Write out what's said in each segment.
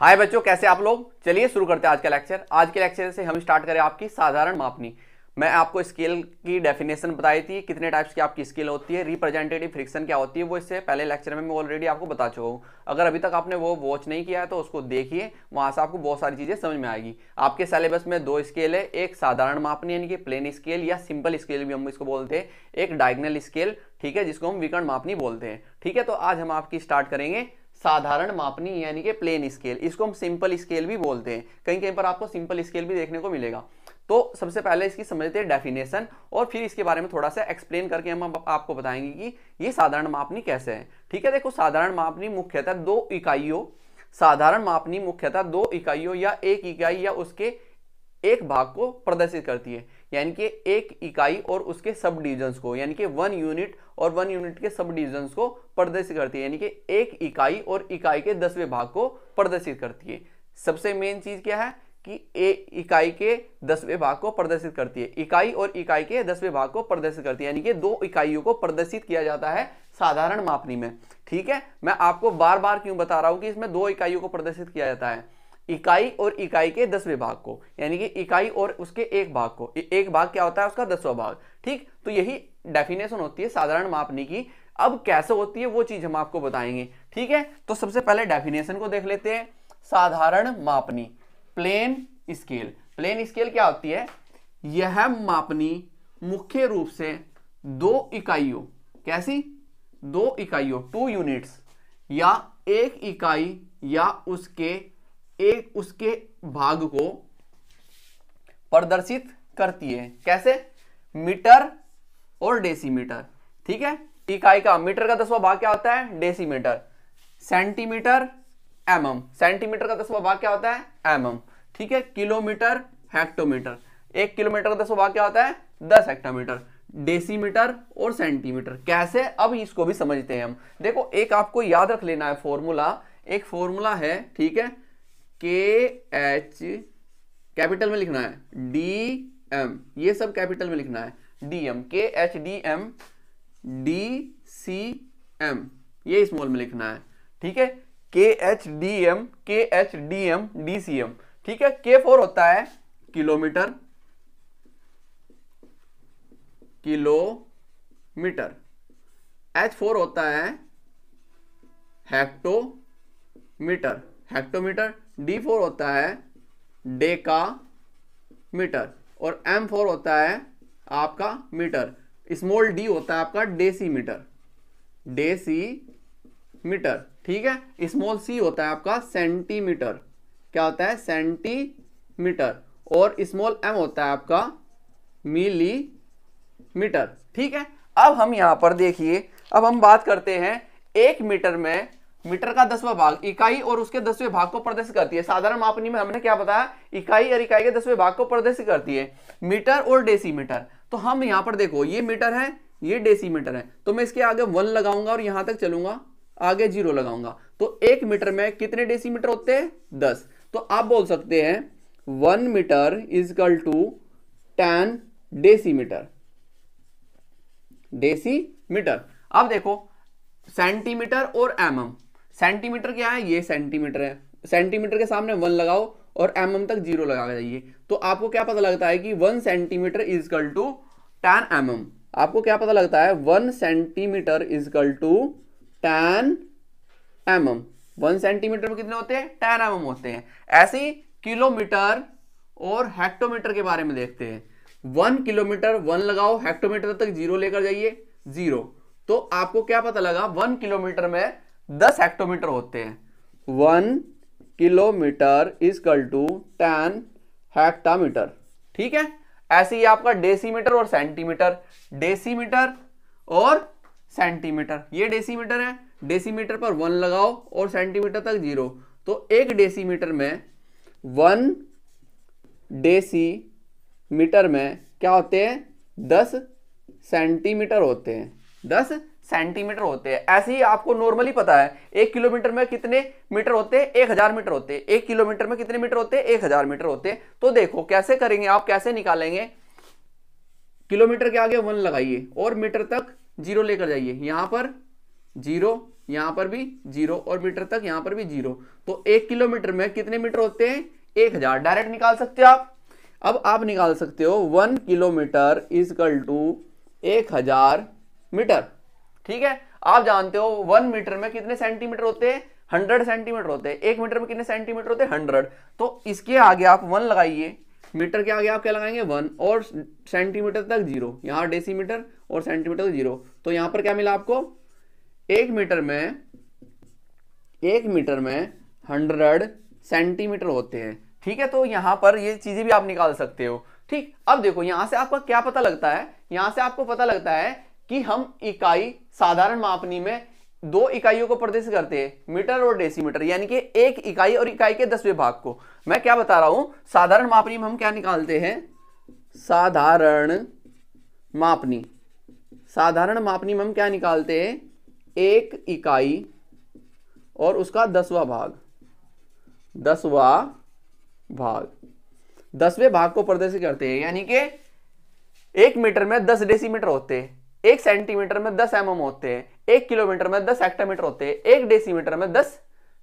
हाय बच्चों कैसे आप लोग चलिए शुरू करते हैं आज का लेक्चर आज के लेक्चर से हम स्टार्ट करें आपकी साधारण मापनी मैं आपको स्केल की डेफिनेशन बताई थी कितने टाइप्स की आपकी स्केल होती है रिप्रेजेंटेटिव फ्रिक्शन क्या होती है वो इससे पहले लेक्चर में मैं ऑलरेडी आपको बता चुका हूँ अगर अभी तक आपने वो वॉच नहीं किया है तो उसको देखिए वहाँ से आपको बहुत सारी चीज़ें समझ में आएगी आपके सिलेबस में दो स्केल है एक साधारण मापनी यानी कि प्लेन स्केल या सिंपल स्केल भी हम इसको बोलते हैं एक डायग्नल स्केल ठीक है जिसको हम विकर्ण मापनी बोलते हैं ठीक है तो आज हम आपकी स्टार्ट करेंगे साधारण मापनी यानी कि प्लेन स्केल इसको हम सिंपल स्केल भी बोलते हैं कहीं कहीं पर आपको सिंपल स्केल भी देखने को मिलेगा तो सबसे पहले इसकी समझते हैं डेफिनेशन और फिर इसके बारे में थोड़ा सा एक्सप्लेन करके हम आपको बताएंगे कि ये साधारण मापनी कैसे है ठीक है देखो साधारण मापनी मुख्यतः दो इकाइयों साधारण मापनी मुख्यतः दो इकाइयों या एक इकाई या उसके एक भाग को प्रदर्शित करती है यानी कि एक इकाई और उसके सब डिविजन्स को यानी कि वन यूनिट और वन यूनिट के सब डिविजन्स को प्रदर्शित करती है यानी कि एक इकाई और इकाई के दसवें भाग को प्रदर्शित करती है सबसे मेन चीज क्या है कि ए इकाई के दसवें भाग को प्रदर्शित करती है इकाई और इकाई के दसवें भाग को प्रदर्शित करती है यानी कि दो इकाइयों को प्रदर्शित किया जाता है साधारण मापनी में ठीक है मैं आपको बार बार क्यों बता रहा हूं कि इसमें दो इकाइयों को प्रदर्शित किया जाता है इकाई और इकाई के दस विभाग को यानी कि इकाई और उसके एक भाग को एक भाग क्या होता है उसका दसवा भाग ठीक तो यही डेफिनेशन होती है साधारण मापनी की अब कैसे होती है वो चीज हम आपको बताएंगे ठीक है तो सबसे पहले डेफिनेशन को देख लेते हैं साधारण मापनी प्लेन स्केल प्लेन स्केल क्या होती है यह मापनी मुख्य रूप से दो इकाइयों कैसी दो इकाइयों टू यूनिट्स या एक इकाई या उसके एक उसके भाग को प्रदर्शित करती है कैसे मीटर और डेसीमीटर ठीक है इकाई का मीटर का दसवा भाग क्या होता है डेसीमीटर सेंटीमीटर एमएम सेंटीमीटर का दसवा भाग क्या होता है एमएम ठीक है किलोमीटर हेक्टोमीटर एक किलोमीटर का दसवा भाग क्या होता है दस हेक्टोमीटर डेसीमीटर और सेंटीमीटर कैसे अब इसको भी समझते हैं हम देखो एक आपको याद रख लेना है फॉर्मूला एक फॉर्मूला है ठीक है के एच कैपिटल में लिखना है डी एम ये सब कैपिटल में लिखना है D M K H D M D C M ये स्मॉल में लिखना है ठीक है K H D M K H D M D C M ठीक है के फोर होता है किलोमीटर किलोमीटर एच फोर होता है हेक्टोमीटर हेक्टोमीटर डी फोर होता है डे का मीटर और एम फोर होता है आपका मीटर स्मॉल डी होता है आपका डेसी मीटर डेसी मीटर ठीक है स्मॉल सी होता है आपका सेंटीमीटर क्या होता है सेंटीमीटर और स्मॉल एम होता है आपका मिली मीटर ठीक है अब हम यहां पर देखिए अब हम बात करते हैं एक मीटर में मीटर का दसवा भाग इकाई और उसके दसवें भाग को प्रदर्शित करती है साधारण मापनी में हमने क्या बताया इकाई और इकाई के दसवें भाग को प्रदर्शित करती है मीटर और डेसीमीटर तो हम यहां पर देखो ये मीटर है ये डेसीमीटर है तो मैं इसके आगे वन लगाऊंगा और यहां तक चलूंगा आगे जीरो लगाऊंगा तो एक मीटर में कितने डेसीमीटर होते हैं दस तो आप बोल सकते हैं one metre equal to ten decimetre decimetre अब देखो सेंटीमीटर और एमएम सेंटीमीटर क्या है ये सेंटीमीटर है सेंटीमीटर के सामने वन लगाओ और एम mm तक जीरो लगा जाइए तो आपको क्या पता लगता है कि one centimetre equal to ten M M आपको क्या पता लगता है one centimetre equal to ten M M one centimetre में कितने होते हैं टेन एम एम होते हैं ऐसे ही किलोमीटर और हेक्टोमीटर के बारे में देखते हैं वन किलोमीटर वन लगाओ हेक्टोमीटर तक जीरो लेकर जाइए जीरो तो आपको क्या पता लगा वन किलोमीटर में दस हेक्टोमीटर होते हैं one kilometre equal to ten hectometre ठीक है ऐसे ही आपका डेसीमीटर और सेंटीमीटर डेसीमीटर और सेंटीमीटर ये डेसीमीटर है डेसीमीटर पर वन लगाओ और सेंटीमीटर तक जीरो तो एक डेसीमीटर में वन डेसी मीटर में क्या होते हैं दस सेंटीमीटर होते हैं दस सेंटीमीटर होते हैं ऐसे ही आपको नॉर्मली पता है एक किलोमीटर में कितने मीटर होते हैं एक हजार मीटर होते हैं एक किलोमीटर में कितने मीटर होते हैं एक हजार मीटर होते हैं तो देखो कैसे करेंगे आप कैसे निकालेंगे किलोमीटर के आगे वन लगाइए और मीटर तक जीरो लेकर जाइए यहां पर जीरो यहां पर भी जीरो और मीटर तक यहां पर भी जीरो तो एक किलोमीटर में कितने मीटर होते हैं एक हजार डायरेक्ट निकाल सकते हो आप अब आप निकाल सकते हो वन किलोमीटर इजकल टू एक हजार मीटर ठीक है आप जानते हो वन मीटर में कितने सेंटीमीटर होते हैं हंड्रेड सेंटीमीटर होते हैं एक मीटर में कितने सेंटीमीटर होते हैं हंड्रेड तो इसके आगे आप वन लगाइए मीटर के आगे आप क्या लगाएंगे वन और सेंटीमीटर तक जीरो यहाँ डेसीमीटर और सेंटीमीटर तक जीरो तो यहाँ पर क्या मिला आपको एक मीटर में एक मीटर में हंड्रेड सेंटीमीटर होते हैं ठीक है तो यहाँ पर ये चीज़ें भी आप निकाल सकते हो ठीक अब देखो यहाँ से आपका क्या पता लगता है यहाँ से आपको पता लगता है कि हम इकाई साधारण मापनी में दो इकाइयों को प्रदर्शित करते हैं मीटर और डेसीमीटर यानी कि एक इकाई और इकाई के दसवें भाग को मैं क्या बता रहा हूं साधारण मापनी में हम क्या निकालते हैं साधारण मापनी साधारण मापनी में हम क्या निकालते हैं एक इकाई और उसका दसवा भाग दसवा भाग दसवें भाग को प्रदर्शित करते हैं यानी कि एक मीटर में दस डेसीमीटर होते हैं एक सेंटीमीटर में दस एम होते हैं एक किलोमीटर में दस एक्टामीटर होते हैं एक डेसीमीटर में दस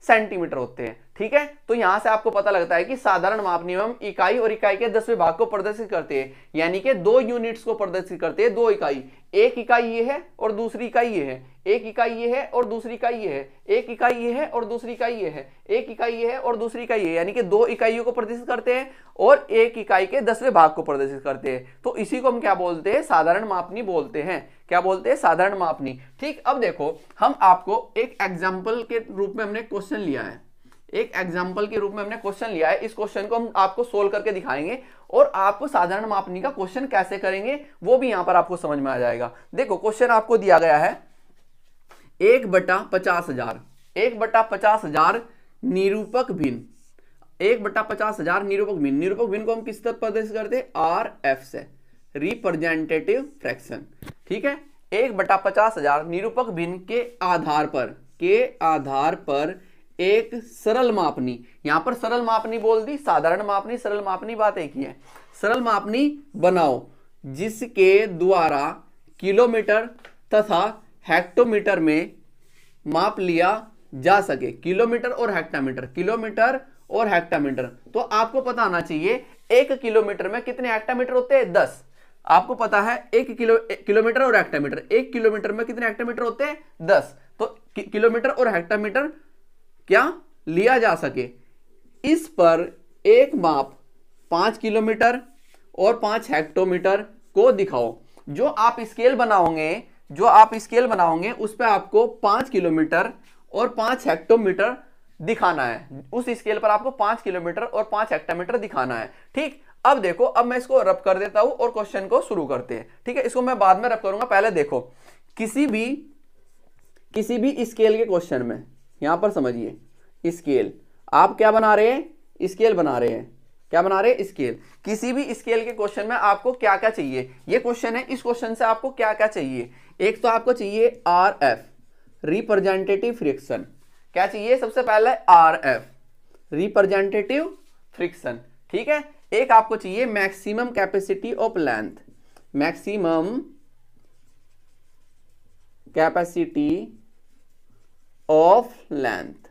सेंटीमीटर होते हैं ठीक है तो यहां से आपको पता लगता है कि साधारण माप नियम इकाई और इकाई के दसवें भाग को प्रदर्शित करते हैं यानी कि दो यूनिट्स को प्रदर्शित करते हैं दो इकाई एक इकाई ये है और दूसरी इकाई ये है एक इकाई ये है और दूसरी इकाई ये है एक इकाई ये है और दूसरी इकाई ये है एक इकाई ये है और दूसरी इकाई ये यानी कि दो इकाइयों को प्रदर्शित करते हैं और एक इकाई के दसवें भाग को प्रदर्शित करते हैं तो इसी को हम क्या बोलते हैं साधारण मापनी बोलते हैं क्या बोलते हैं साधारण मापनी ठीक अब देखो हम आपको एक एग्जाम्पल के रूप में हमने क्वेश्चन लिया है एक एग्जाम्पल के रूप में हमने क्वेश्चन लिया है इस क्वेश्चन को हम आपको सोल्व करके दिखाएंगे और आपको साधारण मापनी का क्वेश्चन कैसे करेंगे वो भी यहां पर आपको समझ में आ जाएगा देखो क्वेश्चन आपको दिया गया है एक बटा पचास हजार एक बटा पचास हजार निरूपक भिन्न एक बटा पचास हजार निरूपक भिन्न निरूपक भिन्न को हम किस तरह करते हैं आर एफ से रिप्रेजेंटेटिव फ्रैक्शन ठीक है एक बटा पचास हजार निरूपक भिन्न के आधार पर के आधार पर एक सरल मापनी यहां पर सरल मापनी बोल दी साधारण मापनी सरल मापनी बात एक ही है सरल मापनी बनाओ जिसके द्वारा किलोमीटर तथा हेक्टोमीटर में माप लिया जा सके किलोमीटर और हेक्टामीटर किलोमीटर और हेक्टामीटर तो आपको पता होना चाहिए एक किलोमीटर में कितने हेक्टामीटर होते हैं दस आपको पता है एक किलो किलोमीटर और हेक्टामीटर एक किलोमीटर में कितने हेक्टामीटर होते हैं दस तो कि, किलोमीटर और हेक्टामीटर क्या लिया जा सके इस पर एक माप पाँच किलोमीटर और पाँच हेक्टोमीटर को दिखाओ जो आप स्केल बनाओगे जो आप स्केल बनाओगे उस पर आपको पाँच किलोमीटर और पाँच हेक्टोमीटर दिखाना है उस स्केल पर आपको पाँच किलोमीटर और पाँच हेक्टोमीटर दिखाना है ठीक अब देखो अब मैं इसको रब कर देता हूँ और क्वेश्चन को शुरू करते हैं ठीक है इसको मैं बाद में रब करूंगा पहले देखो किसी भी किसी भी स्केल के क्वेश्चन में यहां पर समझिए स्केल आप क्या बना रहे हैं स्केल बना रहे हैं क्या बना रहे हैं स्केल किसी भी स्केल के क्वेश्चन में आपको क्या क्या चाहिए ये क्वेश्चन है इस क्वेश्चन से आपको क्या क्या चाहिए एक तो आपको चाहिए आर एफ रिप्रेजेंटेटिव फ्रिक्शन क्या चाहिए सबसे पहले आर एफ रिप्रेजेंटेटिव फ्रिक्शन ठीक है एक आपको चाहिए maximum capacity of length maximum capacity of length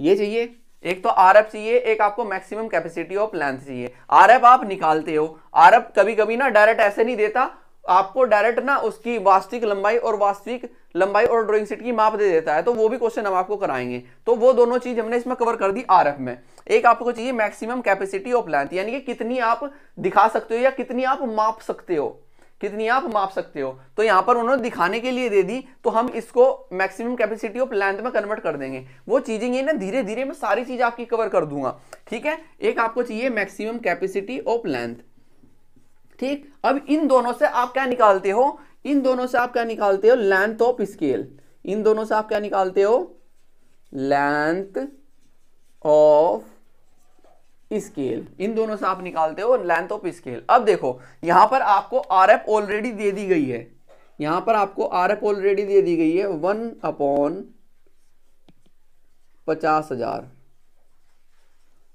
ये चाहिए एक तो आर एफ चाहिए एक आपको मैक्सिमम कैपेसिटी ऑफ लेंथ चाहिए आर एफ आप निकालते हो आर एफ कभी कभी ना डायरेक्ट ऐसे नहीं देता आपको डायरेक्ट ना उसकी वास्तविक लंबाई और वास्तविक लंबाई और ड्राइंग सीट की माप दे देता है तो वो भी क्वेश्चन हम आपको कराएंगे तो वो दोनों चीज हमने इसमें कवर कर दी आरएफ में एक आपको चाहिए मैक्सिमम कैपेसिटी ऑफ लेंथ यानी कि कितनी आप दिखा सकते हो या कितनी आप माप सकते हो कितनी आप माप सकते हो तो यहाँ पर उन्होंने दिखाने के लिए दे दी तो हम इसको मैक्सिमम कैपेसिटी ऑफ लेंथ में कन्वर्ट कर देंगे वो चीजें ये ना धीरे धीरे मैं सारी चीज आपकी कवर कर दूंगा ठीक है एक आपको चाहिए मैक्सिमम कैपेसिटी ऑफ लेंथ ठीक अब इन दोनों से आप क्या निकालते हो इन दोनों से आप क्या निकालते हो लेंथ ऑफ स्केल इन दोनों से आप क्या निकालते हो लेंथ ऑफ स्केल इन दोनों से आप निकालते हो लेंथ ऑफ स्केल अब देखो यहां पर आपको आर एफ ऑलरेडी दे दी गई है यहां पर आपको आर एफ ऑलरेडी दे दी गई है वन अपॉन पचास हजार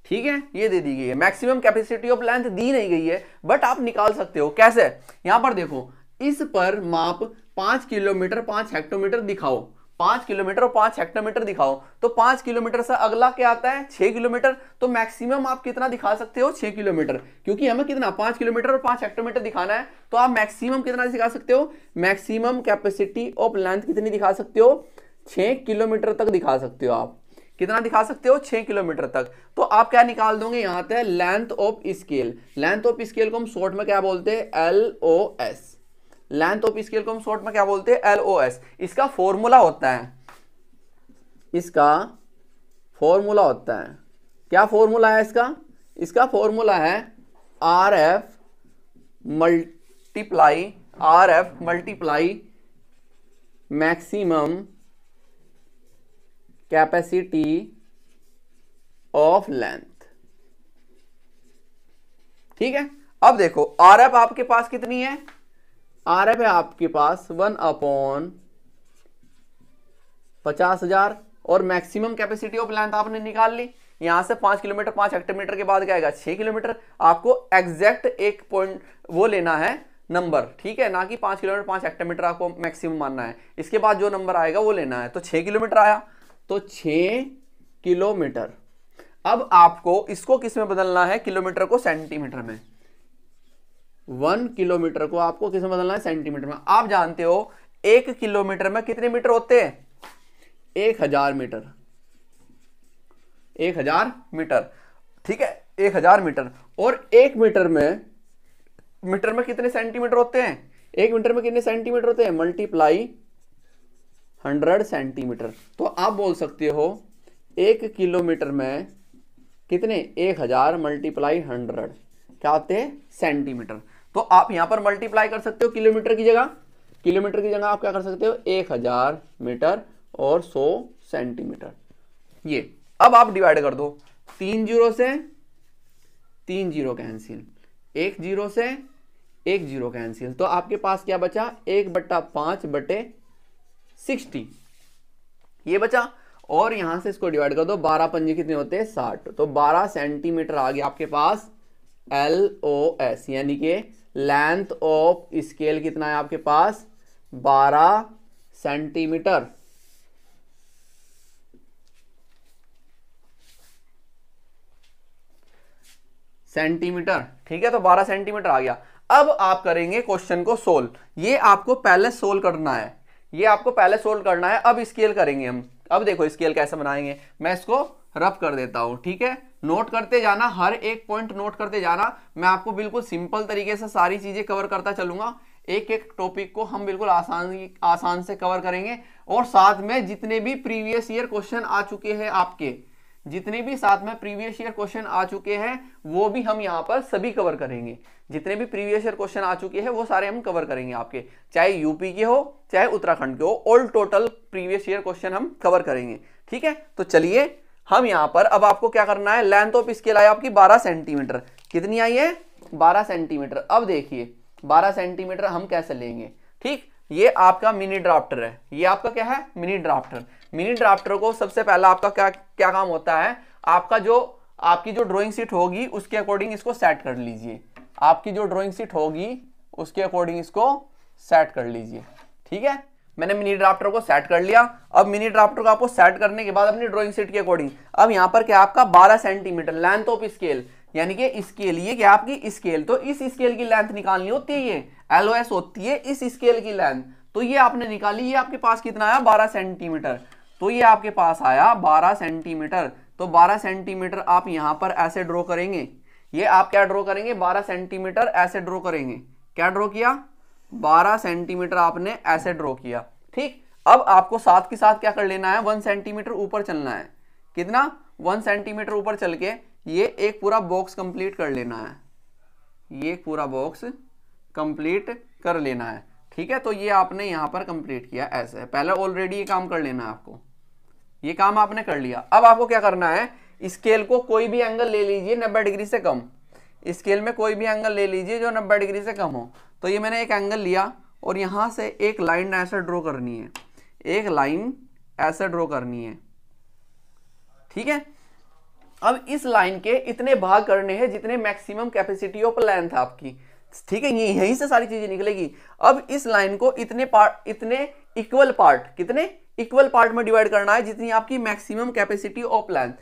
ठीक है ये दे दी गई है मैक्सिमम कैपेसिटी ऑफ लेंथ दी नहीं गई है बट आप निकाल सकते हो कैसे यहां पर देखो इस पर माप पांच किलोमीटर पांच हेक्टोमीटर दिखाओ पांच किलोमीटर और पांच हेक्टोमीटर दिखाओ तो पांच किलोमीटर से अगला क्या आता है छह किलोमीटर तो मैक्सिमम आप कितना दिखा सकते हो छह किलोमीटर क्योंकि हमें कितना पांच किलोमीटर और पांच हेक्टोमीटर दिखाना है तो आप मैक्सिमम कितना दिखा सकते हो मैक्सिमम कैपेसिटी ऑफ लेंथ कितनी दिखा सकते हो छह किलोमीटर तक दिखा सकते हो आप कितना दिखा सकते हो छह किलोमीटर तक तो आप क्या निकाल दोगे यहां पर length of scale length of scale को हम शॉर्ट में क्या बोलते हैं L O S length of scale को हम शॉर्ट में क्या बोलते हैं एलओएस इसका फॉर्मूला होता है इसका फॉर्मूला होता है क्या फॉर्मूला है इसका इसका फॉर्मूला है R F multiply R F multiply maximum capacity of length ठीक है अब देखो आर एफ आपके पास कितनी है आर एफ है आपके पास वन अपॉन पचास हजार और मैक्सिमम कैपेसिटी ऑफ लेंथ आपने निकाल ली यहां से पांच किलोमीटर पांच हेक्टोमीटर के बाद क्या आएगा छह किलोमीटर आपको एग्जैक्ट एक पॉइंट वो लेना है नंबर ठीक है ना कि पांच किलोमीटर पांच हेक्टोमीटर आपको मैक्सिमम मानना है इसके बाद जो नंबर आएगा वो लेना है तो छह किलोमीटर आया तो छ किलोमीटर अब आपको इसको किस में बदलना है किलोमीटर को सेंटीमीटर में वन किलोमीटर को आपको किसे बदलना है सेंटीमीटर में आप जानते हो एक किलोमीटर में कितने मीटर होते हैं एक हजार मीटर एक हजार मीटर ठीक है एक हजार मीटर और एक मीटर में मीटर में कितने सेंटीमीटर होते हैं एक मीटर में कितने सेंटीमीटर होते हैं मल्टीप्लाई हंड्रेड सेंटीमीटर तो आप बोल सकते हो एक किलोमीटर में कितने एक हजार मल्टीप्लाई हंड्रेड क्या होते हैं सेंटीमीटर तो आप यहां पर मल्टीप्लाई कर सकते हो किलोमीटर की जगह किलोमीटर की जगह आप क्या कर सकते हो एक हजार मीटर और सौ सेंटीमीटर ये अब आप डिवाइड कर दो तीन जीरो से तीन जीरो कैंसिल एक जीरो से एक जीरो कैंसिल तो आपके पास क्या बचा एक बट्टा पांच बटे सिक्सटी ये बचा और यहां से इसको डिवाइड कर दो बारह पंजे कितने होते हैं साठ तो बारह सेंटीमीटर आ गया आपके पास एल ओ एस यानी कि लेंथ ऑफ स्केल कितना है आपके पास 12 सेंटीमीटर सेंटीमीटर ठीक है तो 12 सेंटीमीटर आ गया अब आप करेंगे क्वेश्चन को सोल्व ये आपको पहले सोल्व करना है ये आपको पहले सोल्व करना है अब स्केल करेंगे हम अब देखो स्केल कैसे बनाएंगे मैं इसको रफ कर देता हूं ठीक है नोट करते जाना हर एक पॉइंट नोट करते जाना मैं आपको बिल्कुल सिंपल तरीके से सारी चीज़ें कवर करता चलूंगा एक एक टॉपिक को हम बिल्कुल आसान आसान से कवर करेंगे और साथ में जितने भी प्रीवियस ईयर क्वेश्चन आ चुके हैं आपके जितने भी साथ में प्रीवियस ईयर क्वेश्चन आ चुके हैं वो भी हम यहाँ पर सभी कवर करेंगे जितने भी प्रीवियस ईयर क्वेश्चन आ चुके हैं वो सारे हम कवर करेंगे आपके चाहे यूपी के हो चाहे उत्तराखंड के हो all total previous year question हम कवर करेंगे ठीक है तो चलिए हम यहां पर अब आपको क्या करना है लेंथ ऑफ स्केल आई आपकी 12 सेंटीमीटर कितनी आई है 12 सेंटीमीटर अब देखिए 12 सेंटीमीटर हम कैसे लेंगे ठीक ये आपका मिनी ड्राफ्टर है ये आपका क्या है मिनी ड्राफ्टर मिनी ड्राफ्टर को सबसे पहला आपका क्या क्या काम होता है आपका जो आपकी जो ड्राइंग सीट होगी उसके अकॉर्डिंग इसको सेट कर लीजिए आपकी जो ड्राइंग सीट होगी उसके अकॉर्डिंग इसको सेट कर लीजिए ठीक है मैंने मिनी ड्राफ्टर को सेट कर लिया अब मिनी ड्राफ्टर को आपको सेट करने के बाद अपनी ड्रॉइंग सीट के अकॉर्डिंग अब यहाँ पर क्या आपका 12 सेंटीमीटर लेंथ ऑफ स्केल यानी कि स्केल ये क्या आपकी स्केल तो इस स्केल की लेंथ निकालनी होती है ये एलओएस होती है इस स्केल की लेंथ तो ये आपने निकाली ये आपके पास कितना आया बारह सेंटीमीटर तो ये आपके पास आया बारह सेंटीमीटर तो बारह सेंटीमीटर आप यहाँ पर ऐसे ड्रॉ करेंगे ये आप क्या ड्रॉ करेंगे बारह सेंटीमीटर ऐसे ड्रॉ करेंगे क्या ड्रॉ किया 12 सेंटीमीटर आपने ऐसे ड्रॉ किया ठीक अब आपको साथ के साथ क्या कर लेना है वन सेंटीमीटर ऊपर चलना है कितना वन सेंटीमीटर ऊपर चल के ये एक पूरा बॉक्स कंप्लीट कर लेना है ये पूरा बॉक्स कंप्लीट कर लेना है ठीक है तो ये आपने यहां पर कंप्लीट किया ऐसे पहले ऑलरेडी ये काम कर लेना है आपको ये काम आपने कर लिया अब आपको क्या करना है स्केल को कोई भी एंगल ले लीजिए नब्बे डिग्री से कम स्केल में कोई भी एंगल ले लीजिए जो नब्बे डिग्री से कम हो तो ये मैंने एक एंगल लिया और यहाँ से एक लाइन ऐसा ड्रॉ करनी है एक लाइन ऐसा ड्रॉ करनी है ठीक है अब इस लाइन के इतने भाग करने हैं जितने मैक्सिमम कैपेसिटी ऑफ लेंथ आपकी ठीक है यहीं से सारी चीजें निकलेगी अब इस लाइन को इतने पार्ट इतने इक्वल पार्ट कितने इक्वल पार्ट में डिवाइड करना है जितनी आपकी मैक्सिमम कैपेसिटी ऑफ लेंथ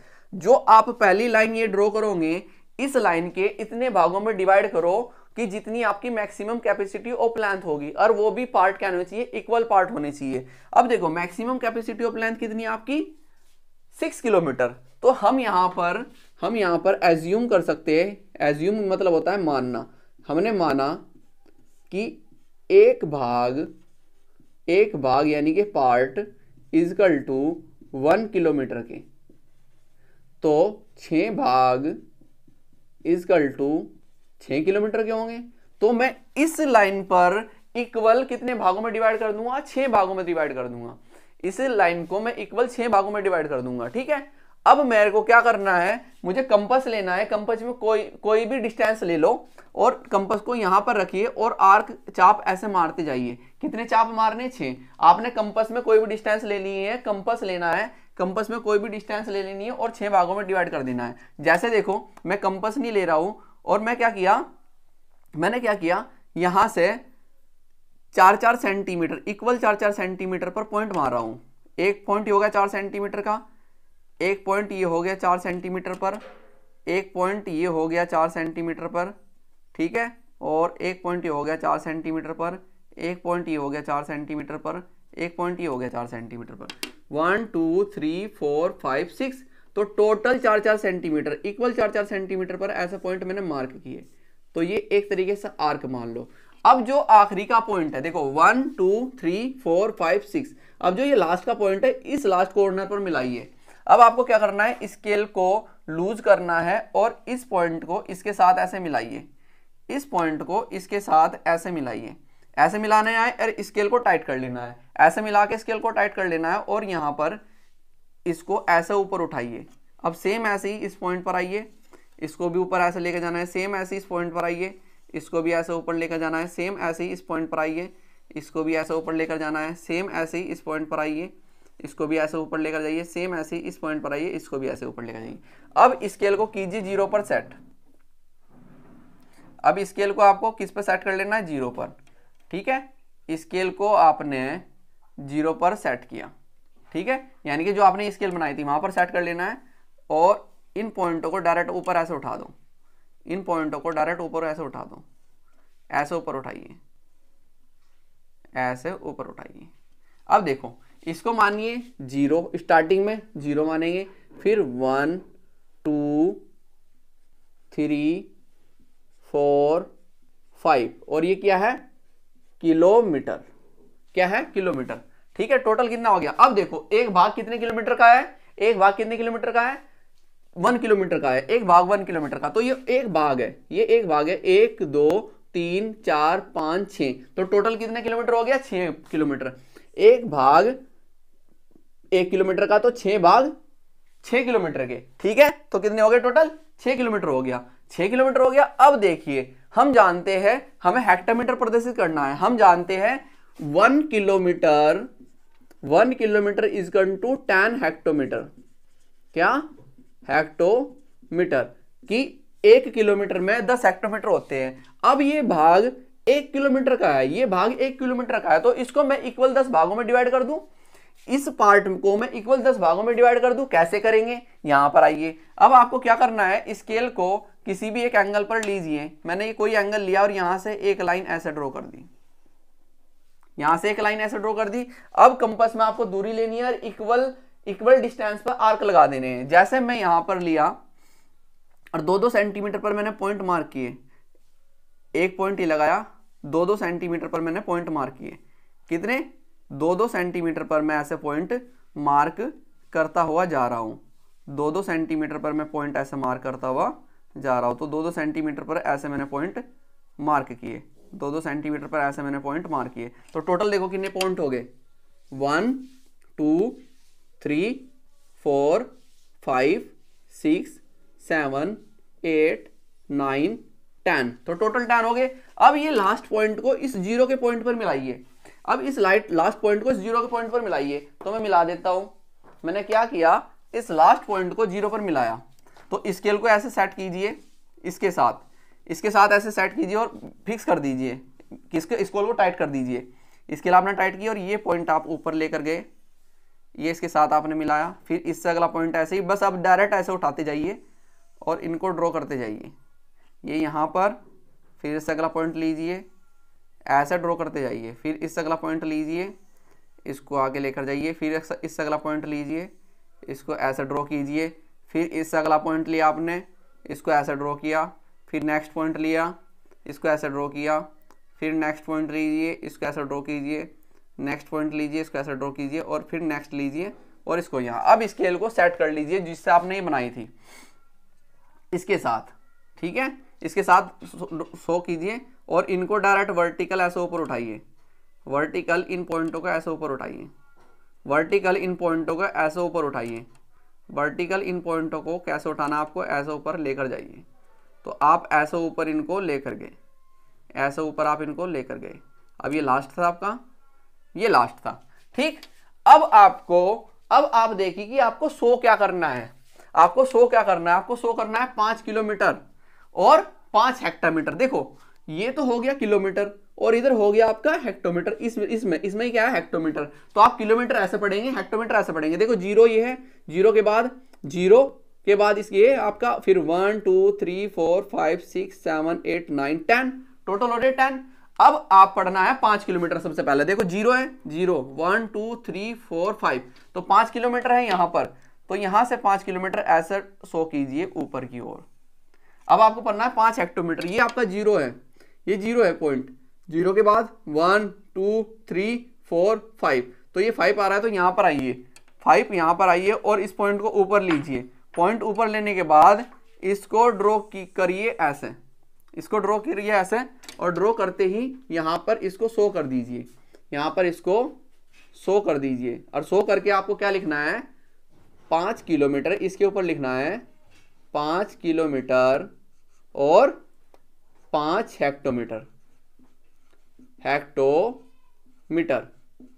जो आप पहली लाइन ये ड्रॉ करोगे इस लाइन के इतने भागों में डिवाइड करो कि जितनी आपकी मैक्सिमम कैपेसिटी ऑफ लेंथ होगी और वो भी पार्ट क्या होने चाहिए इक्वल पार्ट होने चाहिए अब देखो मैक्सिमम कैपेसिटी ऑफ लेंथ कितनी आपकी सिक्स किलोमीटर तो हम यहाँ पर हम यहाँ पर एज्यूम कर सकते हैं एज्यूम मतलब होता है मानना हमने माना कि एक भाग एक भाग यानी कि part equal to one kilometre के तो छः भाग इजकल टू छह किलोमीटर के होंगे तो मैं इस लाइन पर इक्वल कितने भागों में डिवाइड कर दूंगा छह भागों में डिवाइड कर दूंगा इस लाइन को मैं इक्वल छह भागों में डिवाइड कर दूंगा ठीक है अब मेरे को क्या करना है मुझे कंपस लेना है कंपस में कोई कोई भी डिस्टेंस ले लो और कंपस को यहां पर रखिए और आर्क चाप ऐसे मारते जाइए कितने चाप मारने छे आपने कंपस में कोई भी डिस्टेंस ले ली है कंपस लेना है कंपस में कोई भी डिस्टेंस ले लेनी है और छह भागों में डिवाइड कर देना है जैसे देखो मैं कंपस नहीं ले रहा हूं और मैं क्या किया मैंने क्या किया यहां से चार चार सेंटीमीटर इक्वल चार चार सेंटीमीटर पर पॉइंट मार रहा हूँ एक पॉइंट ये हो गया चार सेंटीमीटर का एक पॉइंट ये हो गया चार सेंटीमीटर पर एक पॉइंट ये हो गया चार सेंटीमीटर पर ठीक है और एक पॉइंट ये हो गया चार सेंटीमीटर पर एक पॉइंट ये हो गया चार सेंटीमीटर पर एक पॉइंट ये हो गया चार सेंटीमीटर पर one two three four five six तो टोटल चार चार सेंटीमीटर इक्वल चार चार सेंटीमीटर पर ऐसे पॉइंट मैंने मार्क किए तो ये एक तरीके से आर्क मान लो अब जो आखिरी का पॉइंट है देखो one two three four five six अब जो ये लास्ट का पॉइंट है इस लास्ट कॉर्नर पर मिलाइए अब आपको क्या करना है स्केल को लूज करना है और इस पॉइंट को इसके साथ ऐसे मिलाइए इस पॉइंट को इसके साथ ऐसे मिलाइए ऐसे मिलाने आए और स्केल को टाइट कर लेना है ऐसे मिला के स्केल को टाइट कर लेना है और यहाँ पर इसको ऐसे ऊपर उठाइए अब सेम ऐसे ही इस पॉइंट पर आइए इसको भी ऊपर ऐसे लेकर जाना है सेम ऐसे इस पॉइंट पर आइए इसको भी ऐसे ऊपर लेकर जाना है सेम ऐसे ही इस पॉइंट पर आइए इसको भी ऐसे ऊपर लेकर जाना है सेम ऐसे ही इस पॉइंट पर आइए इसको भी ऐसे ऊपर लेकर जाइए सेम ऐसे ही इस पॉइंट पर आइए इसको भी ऐसे ऊपर लेकर जाइए अब स्केल को कीजिए जीरो पर सेट अब स्केल को आपको किस पर सेट कर लेना है जीरो पर ठीक है स्केल को आपने जीरो पर सेट किया ठीक है यानी कि जो आपने स्केल बनाई थी वहां पर सेट कर लेना है और इन पॉइंटों को डायरेक्ट ऊपर ऐसे उठा दो इन पॉइंटों को डायरेक्ट ऊपर ऐसे उठा दो ऐसे ऊपर उठाइए ऐसे ऊपर उठाइए अब देखो इसको मानिए जीरो स्टार्टिंग में जीरो मानेंगे फिर one two three four five और ये क्या है किलोमीटर क्या है किलोमीटर ठीक है टोटल कितना हो गया अब देखो एक भाग कितने किलोमीटर का है एक भाग कितने किलोमीटर का है वन किलोमीटर का है एक भाग वन किलोमीटर का तो ये एक भाग है ये एक भाग है एक दो तीन चार पाँच छ तो टोटल कितने किलोमीटर हो गया छ किलोमीटर एक भाग एक किलोमीटर का तो छ भाग छ किलोमीटर के ठीक है तो कितने हो गए टोटल छ किलोमीटर हो गया छह किलोमीटर हो गया अब देखिए हम जानते हैं हमें हेक्टामीटर प्रदर्शित करना है हम जानते हैं वन किलोमीटर वन किलोमीटर इज कन टू टेन हेक्टोमीटर क्या हेक्टोमीटर कि एक किलोमीटर में दस हेक्टोमीटर होते हैं अब ये भाग एक किलोमीटर का है ये भाग एक किलोमीटर का है तो इसको मैं इक्वल दस भागों में डिवाइड कर दूं इस पार्ट को मैं इक्वल दस भागों में डिवाइड कर दूं कैसे करेंगे यहां पर आइए अब आपको क्या करना है स्केल को किसी भी एक एंगल पर लीजिए मैंने ये कोई एंगल लिया और यहां से एक लाइन ऐसे ड्रॉ कर दी यहां से एक लाइन ऐसे ड्रॉ कर दी अब कंपस में आपको दूरी लेनी है और इक्वल इक्वल डिस्टेंस पर आर्क लगा देने हैं जैसे मैं यहां पर लिया और दो दो सेंटीमीटर पर मैंने पॉइंट मार्क किए एक पॉइंट ही लगाया दो दो सेंटीमीटर पर मैंने पॉइंट मार्क किए कितने दो दो सेंटीमीटर पर मैं ऐसे पॉइंट मार्क करता हुआ जा रहा हूं दो दो सेंटीमीटर पर मैं पॉइंट ऐसे मार्क करता हुआ जा रहा हूं तो दो दो सेंटीमीटर पर ऐसे मैंने पॉइंट मार्क किए दो दो सेंटीमीटर पर ऐसे मैंने पॉइंट मार्क किए तो टोटल देखो कितने पॉइंट हो गए one two three four five six seven eight nine ten तो टोटल टेन हो गए अब ये लास्ट पॉइंट को इस जीरो के पॉइंट पर मिलाइए अब इस लाइट लास्ट पॉइंट को इस जीरो के पॉइंट पर मिलाइए तो मैं मिला देता हूं मैंने क्या किया इस लास्ट पॉइंट को जीरो पर मिलाया तो स्केल को ऐसे सेट कीजिए इसके साथ इसके साथ ऐसे सेट कीजिए और फिक्स कर दीजिए किसके स्कॉल को टाइट कर दीजिए इसके अलावा आपने टाइट किया और ये पॉइंट आप ऊपर लेकर गए ये इसके साथ आपने मिलाया फिर इससे अगला पॉइंट ऐसे ही बस आप डायरेक्ट ऐसे उठाते जाइए और इनको ड्रॉ करते जाइए ये यहाँ पर फिर इससे अगला पॉइंट लीजिए ऐसे ड्रॉ करते जाइए फिर इससे अगला पॉइंट लीजिए इसको आगे लेकर जाइए फिर इससे अगला पॉइंट लीजिए इसको ऐसे ड्रॉ कीजिए फिर इससे अगला पॉइंट लिया आपने इसको ऐसे ड्रॉ किया फिर नेक्स्ट पॉइंट लिया इसको ऐसे ड्रॉ किया फिर नेक्स्ट पॉइंट लीजिए इसको ऐसे ड्रॉ कीजिए नेक्स्ट पॉइंट लीजिए इसको ऐसे ड्रॉ कीजिए और फिर नेक्स्ट लीजिए और इसको यहाँ अब स्केल को सेट कर लीजिए जिससे आपने ही बनाई थी इसके साथ ठीक है इसके साथ शो कीजिए और इनको डायरेक्ट वर्टिकल ऐसे ऊपर उठाइए वर्टिकल इन पॉइंटों का ऐसे ऊपर उठाइए वर्टिकल इन पॉइंटों का ऐसे ऊपर उठाइए वर्टिकल इन पॉइंटों को कैसे उठाना आपको ऐसे ऊपर लेकर जाइए तो आप ऐसे ऊपर इनको लेकर गए ऐसे ऊपर आप इनको लेकर गए अब ये लास्ट था आपका ये लास्ट था ठीक अब आपको अब आप देखिए कि आपको सो क्या करना है आपको सो क्या करना है आपको सो करना है पांच किलोमीटर और पांच हेक्टामीटर देखो ये तो हो गया किलोमीटर और इधर हो गया आपका हेक्टोमीटर इसमें इसमें इसमें क्या है हेक्टोमीटर तो आप किलोमीटर ऐसे पढ़ेंगे हेक्टोमीटर ऐसे पढ़ेंगे देखो जीरो ये है जीरो के बाद जीरो के बाद इस ये आपका फिर one two three four five six seven eight nine ten total हो रहे टेन अब आप पढ़ना है पांच किलोमीटर सबसे पहले देखो जीरो है zero one two three four five तो पांच किलोमीटर है यहां पर तो यहां से पांच किलोमीटर ऐसे सो कीजिए ऊपर की ओर अब आपको पढ़ना है पांच हेक्टोमीटर ये आपका जीरो है ये जीरो है पॉइंट जीरो के बाद one two three four five तो ये फाइव आ रहा है तो यहां पर आइए फाइव यहां पर आइए और इस पॉइंट को ऊपर लीजिए पॉइंट ऊपर लेने के बाद इसको ड्रॉ की करिए ऐसे इसको ड्रॉ करिए ऐसे और ड्रॉ करते ही यहाँ पर इसको शो कर दीजिए यहाँ पर इसको शो कर दीजिए और शो करके आपको क्या लिखना है पाँच किलोमीटर इसके ऊपर लिखना है पाँच किलोमीटर और पाँच हेक्टोमीटर हेक्टोमीटर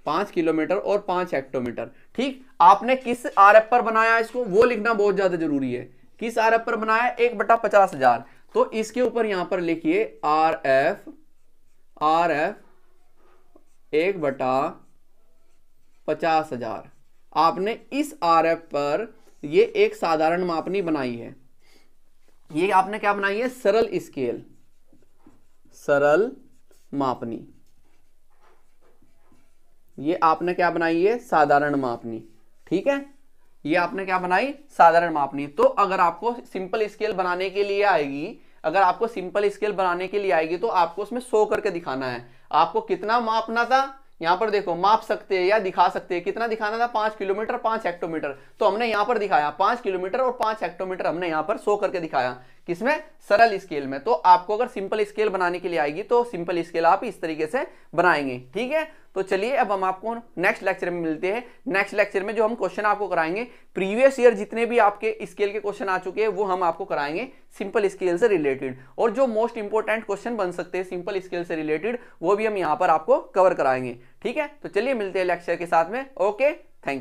पाँच किलोमीटर और पाँच हेक्टोमीटर ठीक आपने किस आर एफ पर बनाया इसको वो लिखना बहुत ज्यादा जरूरी है किस आर एफ पर बनाया एक बटा पचास हजार तो इसके ऊपर यहां पर लिखिए आर एफ आर एफ एक बटा पचास हजार आपने इस आर एफ पर ये एक साधारण मापनी बनाई है ये आपने क्या बनाई है सरल स्केल सरल मापनी ये आपने क्या बनाई है साधारण मापनी ठीक है ये आपने क्या बनाई साधारण मापनी तो अगर आपको सिंपल स्केल बनाने के लिए आएगी अगर आपको सिंपल स्केल बनाने के लिए आएगी तो आपको उसमें शो करके दिखाना है आपको कितना मापना था यहां पर देखो माप सकते हैं या दिखा सकते हैं कितना दिखाना था पांच किलोमीटर पांच हेक्टोमीटर तो हमने यहां पर दिखाया पांच किलोमीटर और पांच हेक्टोमीटर हमने यहां पर शो करके दिखाया किसमें सरल स्केल में तो आपको अगर सिंपल स्केल बनाने के लिए आएगी तो सिंपल स्केल आप इस तरीके से बनाएंगे ठीक है तो चलिए अब हम आपको नेक्स्ट लेक्चर में मिलते हैं नेक्स्ट लेक्चर में जो हम क्वेश्चन आपको कराएंगे प्रीवियस ईयर जितने भी आपके स्केल के क्वेश्चन आ चुके हैं वो हम आपको कराएंगे सिंपल स्केल से रिलेटेड और जो मोस्ट इंपॉर्टेंट क्वेश्चन बन सकते हैं सिंपल स्केल से रिलेटेड वो भी हम यहाँ पर आपको कवर कराएंगे ठीक है तो चलिए मिलते हैं लेक्चर के साथ में ओके थैंक यू